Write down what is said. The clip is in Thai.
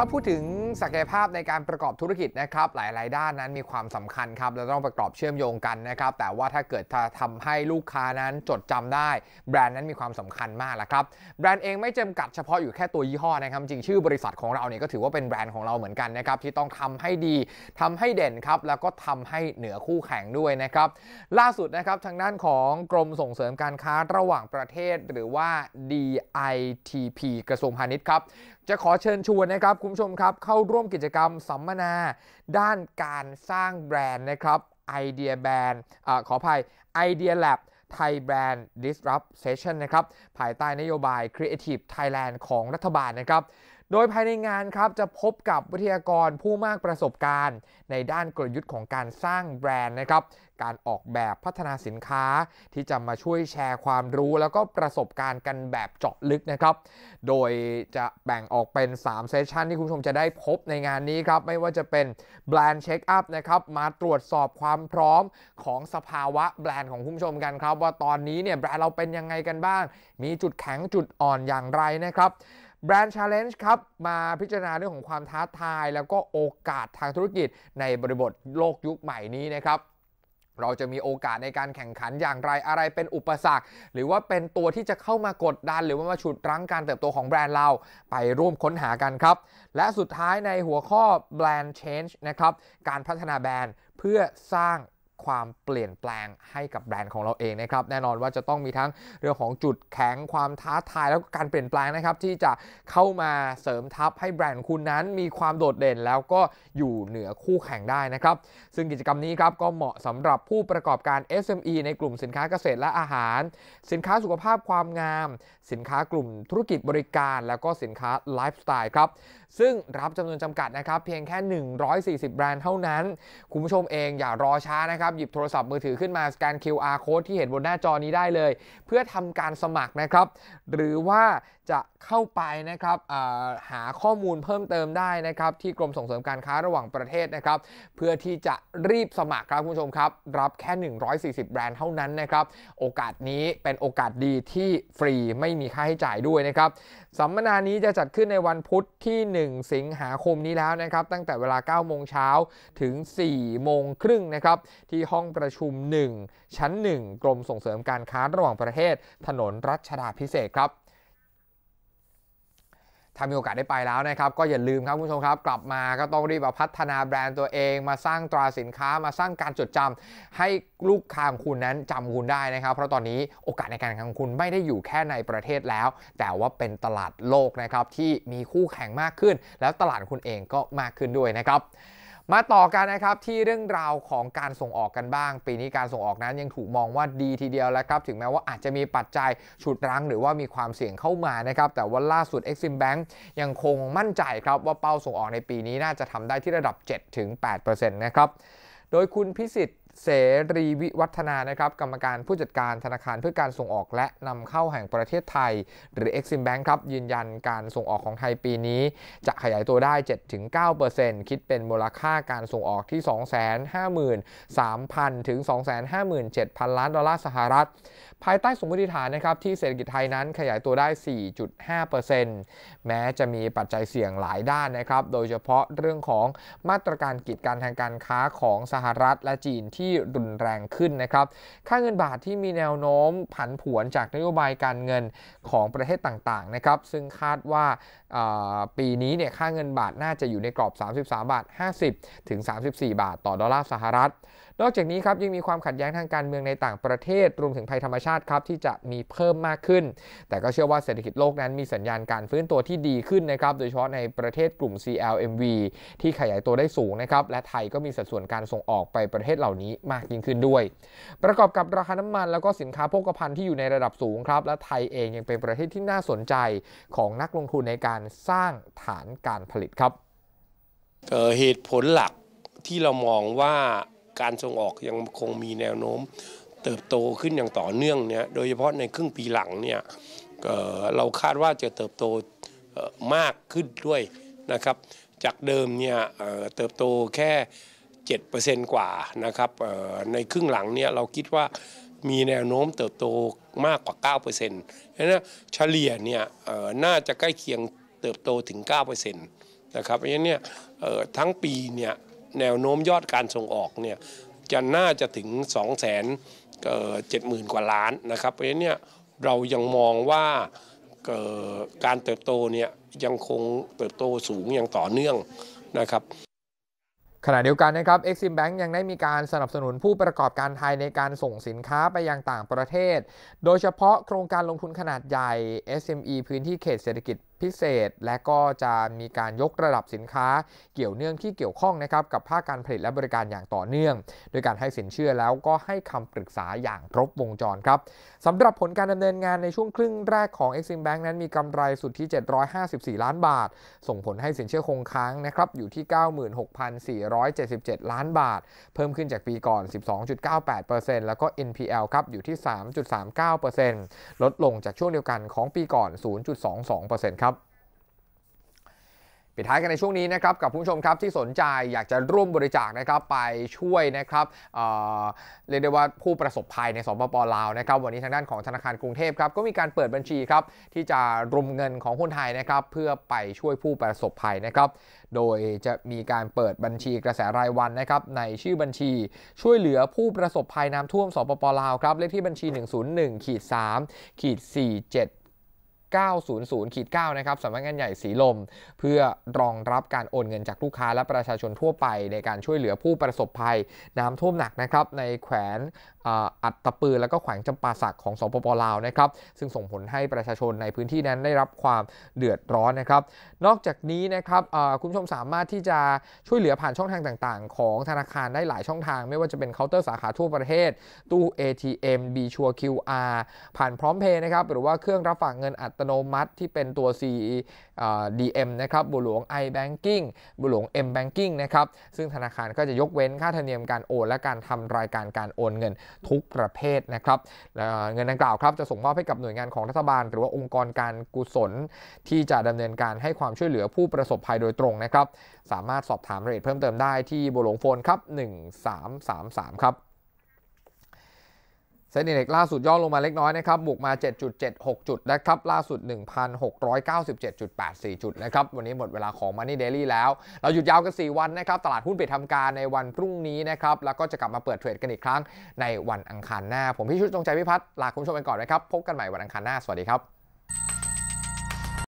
ถ้าพูดถึงศักยภาพในการประกอบธุรกิจนะครับหลาย ๆ ด้านนั้นมีความสำคัญครับและต้องประกอบเชื่อมโยงกันนะครับแต่ว่าถ้าเกิดทำให้ลูกค้านั้นจดจำได้ แบรนด์นั้นมีความสำคัญมากและครับแบรนด์เองไม่จำกัดเฉพาะอยู่แค่ตัวยี่ห้อนะครับ จริงชื่อบริษัทของเราเนี่ยก็ถือว่าเป็นแบรนด์ของเราเหมือนกันนะครับที่ต้องทำให้ดี ทำให้เด่นครับแล้วก็ทำให้เหนือคู่แข่งด้วยนะครับล่าสุดนะครับทางด้านของกรมส่งเสริมการค้าระหว่างประเทศหรือว่า DITP กระทรวงพาณิชย์ครับจะขอเชิญชวนนะครับคุณผู้ชมครับเข้าร่วมกิจกรรมสัมมนา ด้านการสร้างแบรนด์นะครับไอเดียแบรนด์ขออภัยไอเดียแล็บไทยแบรนด์ Disrupt Session นะครับภายใต้นโยบาย Creative Thailand ของรัฐบาลนะครับโดยภายในงานครับจะพบกับวิทยากรผู้มากประสบการณ์ในด้านกลยุทธ์ของการสร้างแบรนด์นะครับการออกแบบพัฒนาสินค้าที่จะมาช่วยแชร์ความรู้ แล้วก็ประสบการณ์กันแบบเจาะลึกนะครับโดยจะแบ่งออกเป็น3เซสชันที่คุณผู้ชมจะได้พบในงานนี้ครับไม่ว่าจะเป็นแบรนด์เช็คอัพนะครับมาตรวจสอบความพร้อมของสภาวะแบรนด์ของคุณผู้ชมกันครับ ว่าตอนนี้เนี่ยแบรนด์เราเป็นยังไงกันบ้าง มีจุดแข็งจุดอ่อนอย่างไรนะครับแบรนด์ชาร์เลนจ์ครับมาพิจารณาเรื่องของความท้าทายแล้วก็โอกาสทางธุรกิจในบริบทโลกยุคใหม่นี้นะครับเราจะมีโอกาสในการแข่งขันอย่างไรอะไรเป็นอุปสรรค หรือว่าเป็นตัวที่จะเข้ามากดดันหรือว่ามาฉุดรั้งการเติบโตของแบรนด์เรา ไปร่วมค้นหากันครับ และสุดท้ายในหัวข้อ brand change นะครับการพัฒนาแบรนด์เพื่อสร้างความเปลี่ยนแปลงให้กับแบรนด์ของเราเองนะครับแน่นอนว่าจะต้องมีทั้งเรื่องของจุดแข็ง ความท้าทาย แล้วก็การเปลี่ยนแปลงนะครับที่จะเข้ามาเสริมทัพให้แบรนด์คุณนั้น มีความโดดเด่นแล้วก็อยู่เหนือคู่แข่งได้นะครับ ซึ่งกิจกรรมนี้ครับก็เหมาะสำหรับผู้ประกอบการ SME ในกลุ่มสินค้าเกษตรและอาหาร สินค้าสุขภาพ ความงาม สินค้ากลุ่มธุรกิจบริการ แล้วก็สินค้าไลฟ์สไตล์ครับซึ่งรับจำนวนจำกัดนะครับ เพียงแค่ 140 แบรนด์เท่านั้นคุณผู้ชมเองอย่ารอช้านะครับับหยิบโทรศัพท์มือถือขึ้นมาสแกน QR code ที่เห็นบนหน้าจอนี้ได้เลย เพื่อทำการสมัครนะครับหรือว่าจะเข้าไปนะครับหาข้อมูลเพิ่มเติมได้นะครับที่กรมส่งเสริมการค้าระหว่างประเทศนะครับเพื่อที่จะรีบสมัครครับคุณผู้ชมครับรับแค่ 140 แบรนด์เท่านั้นนะครับโอกาสนี้เป็นโอกาสดีที่ฟรีไม่มีค่าใช้จ่ายด้วยนะครับสัมมนานี้จะจัดขึ้นในวันพุธที่ 1 สิงหาคมนี้แล้วนะครับตั้งแต่เวลา 9 โมงเช้าถึง 4 โมงครึ่งนะครับที่ที่ห้องประชุม 1 ชั้น 1 กรม ส่งเสริมการค้าระหว่างประเทศ ถนนรัชดาพิเศษครับถ้ามีโอกาสได้ไปแล้วนะครับ ก็อย่าลืมครับคุณผู้ชมครับ กลับมาก็ต้องรีบพัฒนาแบรนด์ตัวเองมาสร้างตราสินค้ามาสร้างการจดจำ ให้ลูกค้าของคุณนั้นจำคุณได้นะครับ เพราะตอนนี้โอกาสในการแข่งขันคุณไม่ได้อยู่แค่ในประเทศแล้ว แต่ว่าเป็นตลาดโลกนะครับที่มีคู่แข่งมากขึ้น แล้วตลาดคุณเองก็มากขึ้นด้วยนะครับมาต่อกันนะครับ ที่เรื่องราวของการส่งออกกันบ้าง ปีนี้การส่งออกนั้นยังถูกมองว่าดีทีเดียวแล้วครับ ถึงแม้ว่าอาจจะมีปัจจัยฉุดรั้งหรือว่ามีความเสี่ยงเข้ามานะครับ แต่ว่าล่าสุด Exim Bank ยังคงมั่นใจครับ ว่าเป้าส่งออกในปีนี้น่าจะทำได้ที่ระดับ 7-8%นะครับ โดยคุณพิสิทธิ์เสรีวิวัฒนานะครับกรรมการผู้จัดการธนาคารเพื่อการส่งออกและนำเข้าแห่งประเทศไทย หรือ Exim Bank ครับยืนยันการส่งออกของไทยปีนี้ จะขยายตัวได้ 7-9%คิดเป็นมูลค่าการส่งออกที่ 253,000 ถึง 257,000 ล้านดอลลาร์สหรัฐ ภายใต้สมมติฐานนะครับที่เศรษฐกิจไทยนั้นขยายตัวได้ 4.5%แม้จะมีปัจจัยเสี่ยงหลายด้านนะครับโดยเฉพาะเรื่องของมาตรการกีดกันทางการค้าของสหรัฐ และจีนที่ที่รุนแรงขึ้นนะครับ ค่าเงินบาทที่มีแนวโน้มผันผวนจากนโยบายการเงินของประเทศต่าง ๆ นะครับ ซึ่งคาดว่าปีนี้เนี่ยค่าเงินบาทน่าจะอยู่ในกรอบ 33 บาท 50ถึง 34 บาท ต่อดอลลาร์สหรัฐ นอกจากนี้ครับยังมีความขัดแย้งทางการเมืองในต่างประเทศรวมถึงภัยธรรมชาติครับที่จะมีเพิ่มมากขึ้น แต่ก็เชื่อว่าเศรษฐกิจโลกนั้นมีสัญญาณการฟื้นตัวที่ดีขึ้นนะครับ โดยเฉพาะในประเทศกลุ่ม CLMV ที่ขยายตัวได้สูงนะครับ และไทยก็มีสัดส่วนการส่งออกไปประเทศเหล่านี้ี้มากยิ่งขึ้นด้วย ประกอบกับราคาน้ำมันแล้วก็สินค้าโภคภัณฑ์ที่อยู่ในระดับสูงครับ และไทยเองยังเป็นประเทศที่น่าสนใจของนักลงทุนในการสร้างฐานการผลิตครับ เหตุผลหลักที่เรามองว่าการส่งออกยังคงมีแนวโน้ม เติบโตขึ้นอย่างต่อเนื่องเนี่ยโดยเฉพาะในครึ่งปีหลังเนี่ยเราคาดว่าจะเติบโตมากขึ้นด้วยนะครับ จากเดิมเนี่ยเติบโตแค่7%กว่านะครับในครึ่งหลังเนี่ยเราคิดว่ามีแนวโน้มเติบโตมากกว่า 9%เพราะฉะนั้นเฉลี่ยเนี่ยน่าจะใกล้เคียงเติบโตถึง9%นะครับเพราะฉะนั้นเนี่ยทั้งปีเนี่ยแนวโน้มยอดการส่งออกเนี่ยจะน่าจะถึง 2 0 0 0 0 0 0กว่าล้านนะครับ เพราะฉะนั้นเนี่ยเรายังมองว่าการเติบโตเนี่ยยังคงเติบโตสูงอย่างต่อเนื่องนะครับขณะเดียวกันนะครับ Exim Bank ยังได้มีการสนับสนุนผู้ประกอบการไทยในการส่งสินค้าไปยังต่างประเทศ โดยเฉพาะโครงการลงทุนขนาดใหญ่ SME พื้นที่เขตเศรษฐกิจพิเศษและก็จะมีการยกระดับสินค้าเกี่ยวเนื่องที่เกี่ยวข้องนะครับกับภาคการผลิตและบริการอย่างต่อเนื่อง โดยการให้สินเชื่อแล้วก็ให้คำปรึกษาอย่างครบวงจรครับสำหรับผลการดำเนินงาน ในช่วงครึ่งแรกของ Exim Bank นั้นมีกำไรสุทธิ 754 ล้านบาท ส่งผลให้สินเชื่อคงค้างนะครับอยู่ที่ 96,477 ล้านบาท เพิ่มขึ้นจากปีก่อน 12.98%แล้วก็ NPL ครับอยู่ที่ 3.39%ลดลงจากช่วงเดียวกันของปีก่อน 0.22%ครับปิดท้ายกันในช่วงนี้นะครับกับผู้ชมครับที่สนใจอยากจะร่วมบริจาคนะครับไปช่วยนะครับเเรียกได้ว่าผู้ประสบภัยในสปปลาวนะครับวันนี้ทางด้านของธนาคารกรุงเทพครับก็มีการเปิดบัญชีครับที่จะรวมเงินของคนไทยนะครับเพื่อไปช่วยผู้ประสบภัยนะครับโดยจะมีการเปิดบัญชีกระแสรายวันนะครับในชื่อบัญชี ช่วยเหลือผู้ประสบภัยน้ำท่วมสปปลาวครับเลขที่บัญชี 101ขีด3ขีด4 7 900ขีด9นะครับสำนักงานใหญ่สีลม เพื่อรองรับการโอนเงินจากลูกค้าและประชาชนทั่วไป ในการช่วยเหลือผู้ประสบภัยน้ำท่วมหนักนะครับในแขวนอัตตปือและก็แขวงจำปาสักของสปปลาวนะครับซึ่งส่งผลให้ประชาชนในพื้นที่นั้นได้รับความเดือดร้อนนะครับนอกจากนี้นะครับคุณผู้ชมสามารถที่จะช่วยเหลือผ่านช่องทางต่างๆ ของธนาคารได้หลายช่องทาง ไม่ว่าจะเป็นเคาน์เตอร์สาขาทั่วประเทศตู้ ATM บีชัว QR ผ่านพร้อมเพย์นะครับหรือว่าเครื่องรับฝากเงินอัตตโนมัติที่เป็นตัว C DM นะครับ บุหลวง i banking บุหลวง m banking นะครับ ซึ่งธนาคารก็จะยกเว้นค่าธรรมเนียมการโอนและการทำรายการการโอนเงินทุกประเภทนะครับเงินดังกล่าวครับจะส่งมอบให้กับหน่วยงานของรัฐบาล หรือว่าองค์กรการกุศล ที่จะดำเนินการให้ความช่วยเหลือผู้ประสบภัยโดยตรงนะครับ สามารถสอบถามรายละเอียดเพิ่มเติมได้ที่บุหลวงโฟนครับ1333 ครับเซ็นดีเล็กล่าสุดย่อลงมาเล็กน้อยนะครับบุกมา 7.76 จุดนะครับล่าสุด 1,697.84 จุดนะครับวันนี้หมดเวลาของ Money Daily แล้ว เราหยุดยาวกัน 4 วันนะครับตลาดหุ้นปิดทำการในวันพรุ่งนี้นะครับแล้วก็จะกลับมาเปิดเทรดกันอีกครั้งในวันอังคารหน้าผมพี่ชุดจงใจพิพัฒน์ลาคุณผู้ชมไปก่อนนะครับพบกันใหม่วันอังคารหน้าสวัสดีครับ